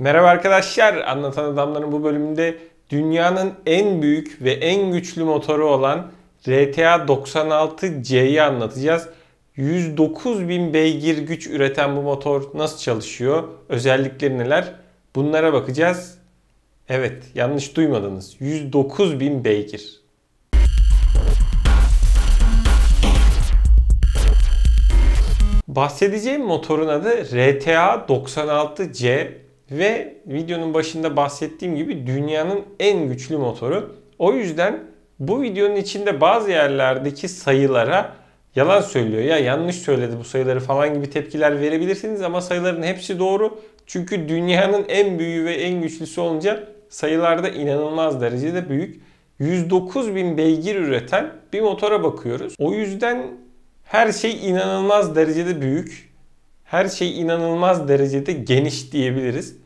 Merhaba arkadaşlar. Anlatan Adamların bu bölümünde dünyanın en büyük ve en güçlü motoru olan RTA 96C'yi anlatacağız. 109.000 beygir güç üreten bu motor nasıl çalışıyor? Özellikleri neler? Bunlara bakacağız. Evet yanlış duymadınız. 109.000 beygir. Bahsedeceğim motorun adı RTA 96C ve videonun başında bahsettiğim gibi dünyanın en güçlü motoru. O yüzden bu videonun içinde bazı yerlerdeki sayılara yalan söylüyor ya yanlış söyledi bu sayıları falan gibi tepkiler verebilirsiniz ama sayıların hepsi doğru. Çünkü dünyanın en büyüğü ve en güçlüsü olunca sayılarda inanılmaz derecede büyük. 109 bin beygir üreten bir motora bakıyoruz. O yüzden her şey inanılmaz derecede büyük her şey inanılmaz derecede geniş diyebiliriz.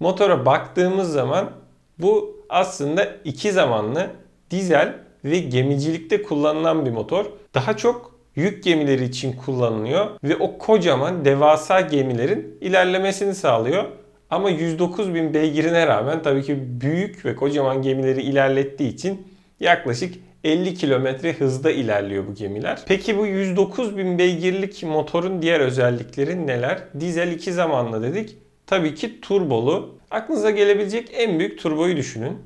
Motora baktığımız zaman bu aslında iki zamanlı dizel ve gemicilikte kullanılan bir motor. Daha çok yük gemileri için kullanılıyor ve o kocaman devasa gemilerin ilerlemesini sağlıyor. Ama 109 bin beygirine rağmen tabii ki büyük ve kocaman gemileri ilerlettiği için yaklaşık 50 kilometre hızda ilerliyor bu gemiler. Peki bu 109 bin beygirlik motorun diğer özellikleri neler? Dizel iki zamanlı dedik. Tabii ki turbolu. Aklınıza gelebilecek en büyük turboyu düşünün.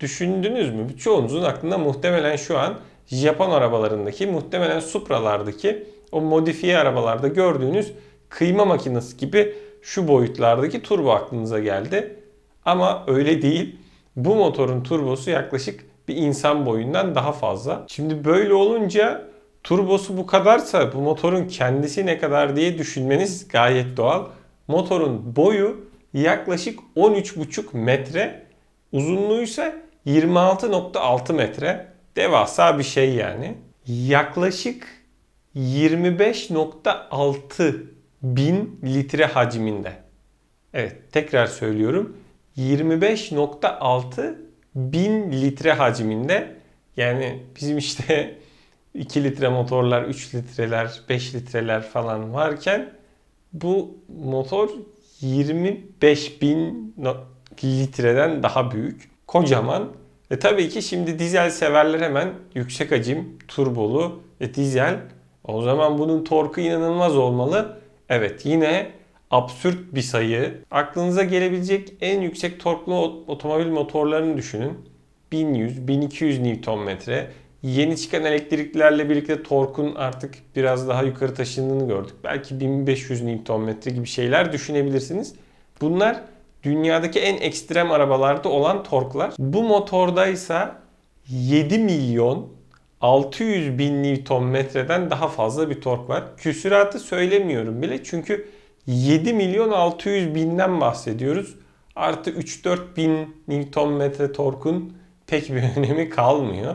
Düşündünüz mü? Çoğunuzun aklında muhtemelen şu an Japon arabalarındaki, muhtemelen Supra'lardaki, o modifiye arabalarda gördüğünüz kıyma makinesi gibi şu boyutlardaki turbo aklınıza geldi. Ama öyle değil. Bu motorun turbosu yaklaşık bir insan boyundan daha fazla. Şimdi böyle olunca turbosu bu kadarsa bu motorun kendisi ne kadar diye düşünmeniz gayet doğal. Motorun boyu yaklaşık 13,5 metre, uzunluğu ise 26,6 metre. Devasa bir şey yani. Yaklaşık 25.6 bin litre hacminde. Evet tekrar söylüyorum. 25.6 1000 litre hacminde yani bizim işte 2 litre motorlar, 3 litreler, 5 litreler falan varken bu motor 25.000 litreden daha büyük. Kocaman. E tabii ki şimdi dizel severler hemen yüksek hacim, turbolu, ve dizel. O zaman bunun torku inanılmaz olmalı. Evet yine absürt bir sayı. Aklınıza gelebilecek en yüksek torklu otomobil motorlarını düşünün. 1100, 1200 Nm. Yeni çıkan elektriklerle birlikte torkun artık biraz daha yukarı taşındığını gördük. Belki 1500 Nm gibi şeyler düşünebilirsiniz. Bunlar dünyadaki en ekstrem arabalarda olan torklar. Bu motordaysa 7 milyon 600 bin Nm'den daha fazla bir tork var. Küsüratı söylemiyorum bile çünkü 7 milyon 600 binden bahsediyoruz. Artı 3-4 bin Newton metre torkun pek bir önemi kalmıyor.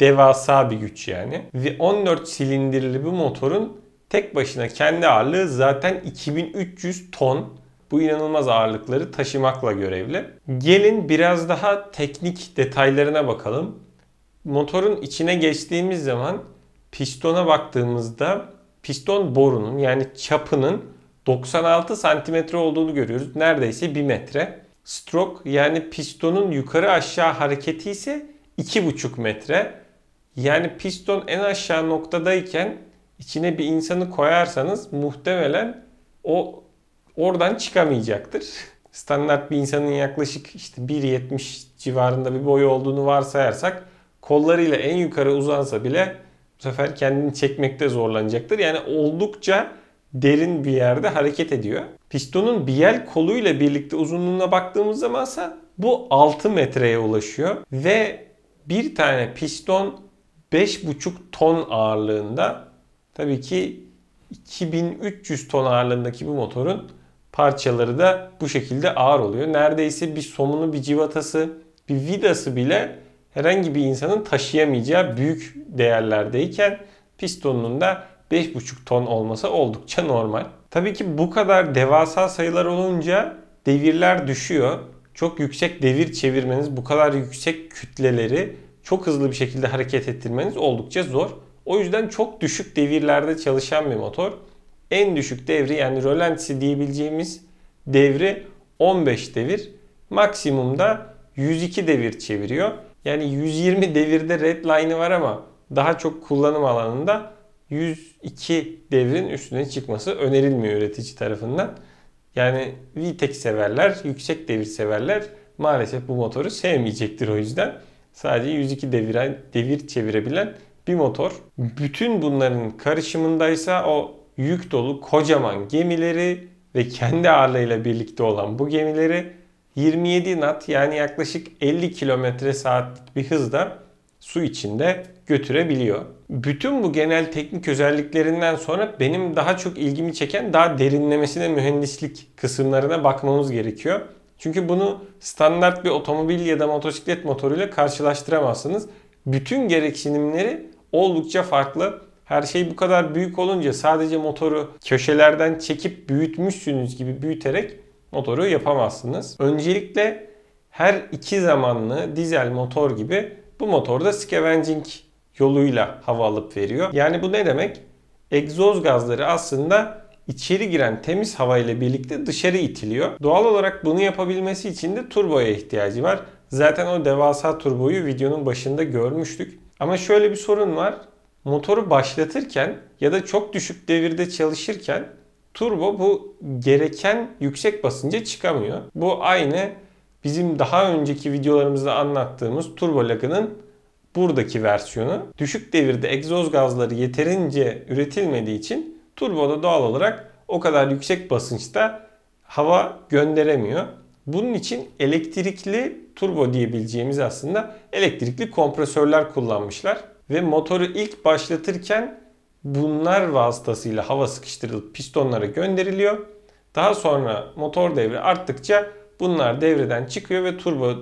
Devasa bir güç yani. Ve 14 silindirli bir motorun tek başına kendi ağırlığı zaten 2300 ton. Bu inanılmaz ağırlıkları taşımakla görevli. Gelin biraz daha teknik detaylarına bakalım. Motorun içine geçtiğimiz zaman pistona baktığımızda piston borunun yani çapının 96 santimetre olduğunu görüyoruz. Neredeyse 1 metre. Stroke yani pistonun yukarı aşağı hareketi ise 2,5 metre. Yani piston en aşağı noktadayken içine bir insanı koyarsanız muhtemelen o oradan çıkamayacaktır. Standart bir insanın yaklaşık işte 1.70 civarında bir boyu olduğunu varsayarsak kollarıyla en yukarı uzansa bile bu sefer kendini çekmekte zorlanacaktır. Yani oldukça derin bir yerde hareket ediyor. Pistonun biel koluyla birlikte uzunluğuna baktığımız zamansa bu 6 metreye ulaşıyor ve bir tane piston 5,5 ton ağırlığında tabii ki 2300 ton ağırlığındaki bu motorun parçaları da bu şekilde ağır oluyor. Neredeyse bir somunu, bir civatası, bir vidası bile herhangi bir insanın taşıyamayacağı büyük değerlerdeyken pistonunun da 5,5 ton olması oldukça normal. Tabii ki bu kadar devasa sayılar olunca devirler düşüyor. Çok yüksek devir çevirmeniz, bu kadar yüksek kütleleri çok hızlı bir şekilde hareket ettirmeniz oldukça zor. O yüzden çok düşük devirlerde çalışan bir motor. En düşük devri yani rölantisi diyebileceğimiz devri 15 devir. Maksimumda 102 devir çeviriyor. Yani 120 devirde redline'ı var ama daha çok kullanım alanında 102 devrin üstüne çıkması önerilmiyor üretici tarafından. Yani VTEC severler, yüksek devir severler maalesef bu motoru sevmeyecektir o yüzden. Sadece 102 deviren, devir çevirebilen bir motor. Bütün bunların karışımındaysa o yük dolu kocaman gemileri ve kendi ağırlığıyla birlikte olan bu gemileri 27 nat yani yaklaşık 50 kilometre saatlik bir hızda su içinde götürebiliyor. Bütün bu genel teknik özelliklerinden sonra benim daha çok ilgimi çeken daha derinlemesine mühendislik kısımlarına bakmamız gerekiyor. Çünkü bunu standart bir otomobil ya da motosiklet motoruyla karşılaştıramazsınız. Bütün gereksinimleri oldukça farklı. Her şey bu kadar büyük olunca sadece motoru köşelerden çekip büyütmüşsünüz gibi büyüterek motoru yapamazsınız. Öncelikle her iki zamanlı dizel motor gibi bu motor da scavenging yoluyla hava alıp veriyor. Yani bu ne demek? Egzoz gazları aslında içeri giren temiz hava ile birlikte dışarı itiliyor. Doğal olarak bunu yapabilmesi için de turboya ihtiyacı var. Zaten o devasa turboyu videonun başında görmüştük. Ama şöyle bir sorun var. Motoru başlatırken ya da çok düşük devirde çalışırken turbo bu gereken yüksek basınca çıkamıyor. Bu aynı bizim daha önceki videolarımızda anlattığımız turbo lagının buradaki versiyonu. Düşük devirde egzoz gazları yeterince üretilmediği için turboda doğal olarak o kadar yüksek basınçta hava gönderemiyor. Bunun için elektrikli turbo diyebileceğimiz aslında elektrikli kompresörler kullanmışlar ve motoru ilk başlatırken bunlar vasıtasıyla hava sıkıştırılıp pistonlara gönderiliyor. Daha sonra motor devri arttıkça Bunlar devreden çıkıyor ve turbo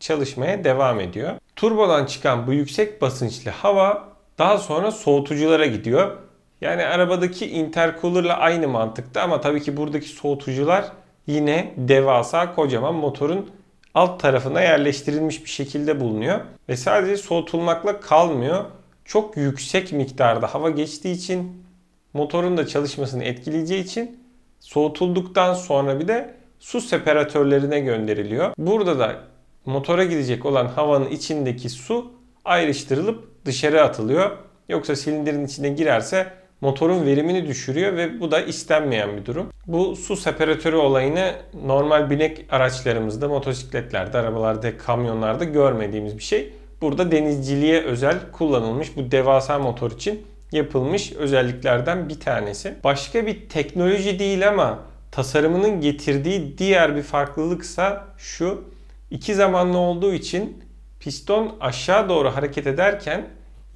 çalışmaya devam ediyor. Turbodan çıkan bu yüksek basınçlı hava daha sonra soğutuculara gidiyor. Yani arabadaki intercooler'la aynı mantıkta ama tabii ki buradaki soğutucular yine devasa kocaman motorun alt tarafına yerleştirilmiş bir şekilde bulunuyor. Ve sadece soğutulmakla kalmıyor. Çok yüksek miktarda hava geçtiği için motorun da çalışmasını etkileyeceği için soğutulduktan sonra bir de su separatörlerine gönderiliyor. Burada da motora gidecek olan havanın içindeki su ayrıştırılıp dışarı atılıyor. Yoksa silindirin içine girerse motorun verimini düşürüyor ve bu da istenmeyen bir durum. Bu su separatörü olayını normal binek araçlarımızda, motosikletlerde, arabalarda, kamyonlarda görmediğimiz bir şey. Burada denizciliğe özel kullanılmış bu devasa motor için yapılmış özelliklerden bir tanesi. Başka bir teknoloji değil ama Tasarımının getirdiği diğer bir farklılıksa şu. iki zamanlı olduğu için piston aşağı doğru hareket ederken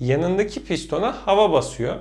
yanındaki pistona hava basıyor.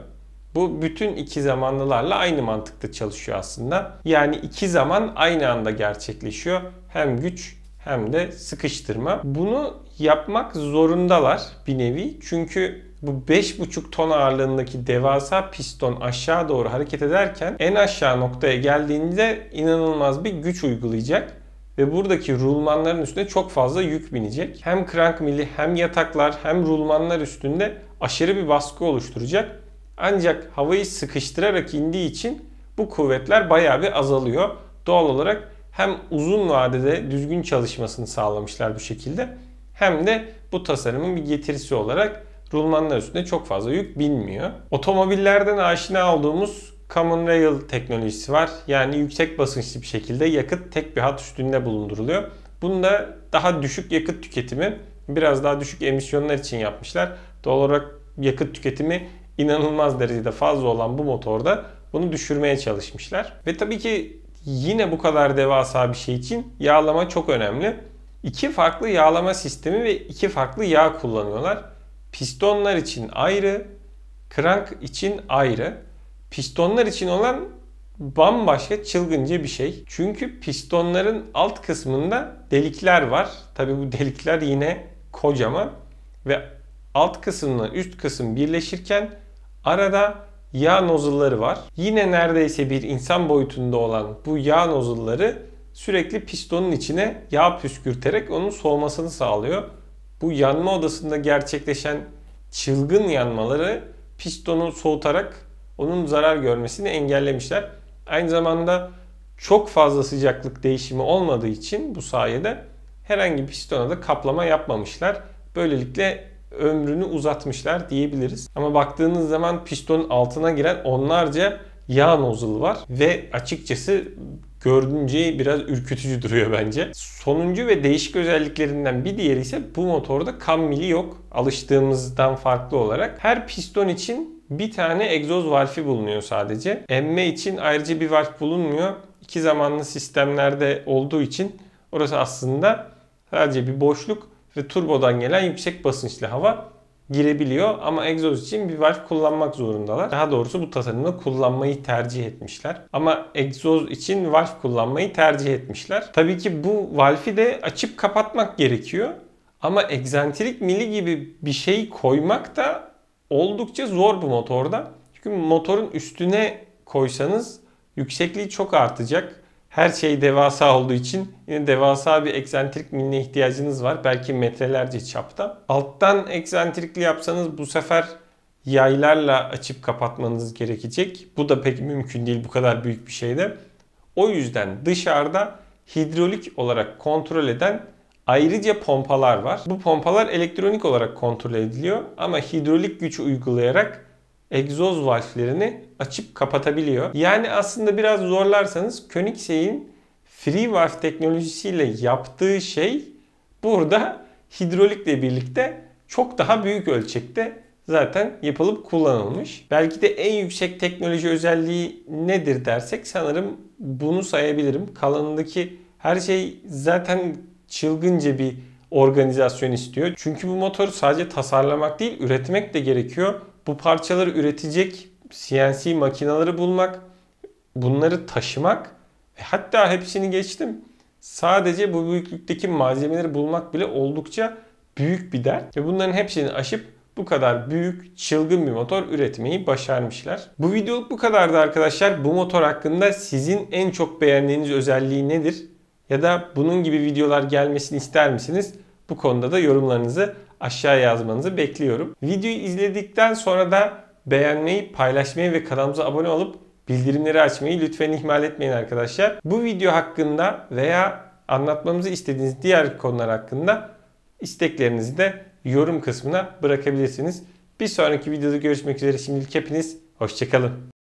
Bu bütün iki zamanlılarla aynı mantıkta çalışıyor aslında. Yani iki zaman aynı anda gerçekleşiyor. Hem güç hem de sıkıştırma. Bunu yapmak zorundalar bir nevi. Çünkü bu 5,5 ton ağırlığındaki devasa piston aşağı doğru hareket ederken en aşağı noktaya geldiğinde inanılmaz bir güç uygulayacak ve buradaki rulmanların üstüne çok fazla yük binecek. Hem krank mili hem yataklar hem rulmanlar üstünde aşırı bir baskı oluşturacak. Ancak havayı sıkıştırarak indiği için bu kuvvetler bayağı bir azalıyor. Doğal olarak hem uzun vadede düzgün çalışmasını sağlamışlar bu şekilde hem de bu tasarımın bir getirisi olarak rulmanlar üstünde çok fazla yük binmiyor. Otomobillerden aşina olduğumuz Common Rail teknolojisi var. Yani yüksek basınçlı bir şekilde yakıt tek bir hat üstünde bulunduruluyor. Bunda daha düşük yakıt tüketimi, biraz daha düşük emisyonlar için yapmışlar. Doğal olarak yakıt tüketimi inanılmaz derecede fazla olan bu motorda bunu düşürmeye çalışmışlar. Ve tabii ki yine bu kadar devasa bir şey için yağlama çok önemli. İki farklı yağlama sistemi ve iki farklı yağ kullanıyorlar pistonlar için ayrı, krank için ayrı. Pistonlar için olan bambaşka çılgınca bir şey. Çünkü pistonların alt kısmında delikler var. Tabi bu delikler yine kocaman ve alt kısımla üst kısım birleşirken arada yağ nozulları var. Yine neredeyse bir insan boyutunda olan bu yağ nozulları sürekli pistonun içine yağ püskürterek onun soğumasını sağlıyor bu yanma odasında gerçekleşen çılgın yanmaları pistonu soğutarak onun zarar görmesini engellemişler. Aynı zamanda çok fazla sıcaklık değişimi olmadığı için bu sayede herhangi bir pistona da kaplama yapmamışlar. Böylelikle ömrünü uzatmışlar diyebiliriz. Ama baktığınız zaman pistonun altına giren onlarca yağ nozulu var ve açıkçası görünce biraz ürkütücü duruyor bence. Sonuncu ve değişik özelliklerinden bir diğeri ise bu motorda cam mili yok. Alıştığımızdan farklı olarak her piston için bir tane egzoz valfi bulunuyor sadece. Emme için ayrıca bir valf bulunmuyor. İki zamanlı sistemlerde olduğu için orası aslında sadece bir boşluk ve turbodan gelen yüksek basınçlı hava girebiliyor ama egzoz için bir valve kullanmak zorundalar. Daha doğrusu bu tasarımda kullanmayı tercih etmişler. Ama egzoz için valve kullanmayı tercih etmişler. Tabii ki bu valve'i de açıp kapatmak gerekiyor. Ama egzantrik mili gibi bir şey koymak da oldukça zor bu motorda. Çünkü motorun üstüne koysanız yüksekliği çok artacak her şey devasa olduğu için yine devasa bir eksentrik miline ihtiyacınız var. Belki metrelerce çapta. Alttan eksentrikli yapsanız bu sefer yaylarla açıp kapatmanız gerekecek. Bu da pek mümkün değil bu kadar büyük bir şeyde. O yüzden dışarıda hidrolik olarak kontrol eden ayrıca pompalar var. Bu pompalar elektronik olarak kontrol ediliyor ama hidrolik güç uygulayarak egzoz valflerini açıp kapatabiliyor. Yani aslında biraz zorlarsanız Koenigsegg'in free valve teknolojisiyle yaptığı şey burada hidrolikle birlikte çok daha büyük ölçekte zaten yapılıp kullanılmış. Belki de en yüksek teknoloji özelliği nedir dersek sanırım bunu sayabilirim. Kalanındaki her şey zaten çılgınca bir organizasyon istiyor. Çünkü bu motoru sadece tasarlamak değil, üretmek de gerekiyor bu parçaları üretecek CNC makinaları bulmak, bunları taşımak ve hatta hepsini geçtim. Sadece bu büyüklükteki malzemeleri bulmak bile oldukça büyük bir dert ve bunların hepsini aşıp bu kadar büyük, çılgın bir motor üretmeyi başarmışlar. Bu videoluk bu kadardı arkadaşlar. Bu motor hakkında sizin en çok beğendiğiniz özelliği nedir? Ya da bunun gibi videolar gelmesini ister misiniz? Bu konuda da yorumlarınızı aşağı yazmanızı bekliyorum. Videoyu izledikten sonra da beğenmeyi, paylaşmayı ve kanalımıza abone olup bildirimleri açmayı lütfen ihmal etmeyin arkadaşlar. Bu video hakkında veya anlatmamızı istediğiniz diğer konular hakkında isteklerinizi de yorum kısmına bırakabilirsiniz. Bir sonraki videoda görüşmek üzere. Şimdilik hepiniz hoşçakalın.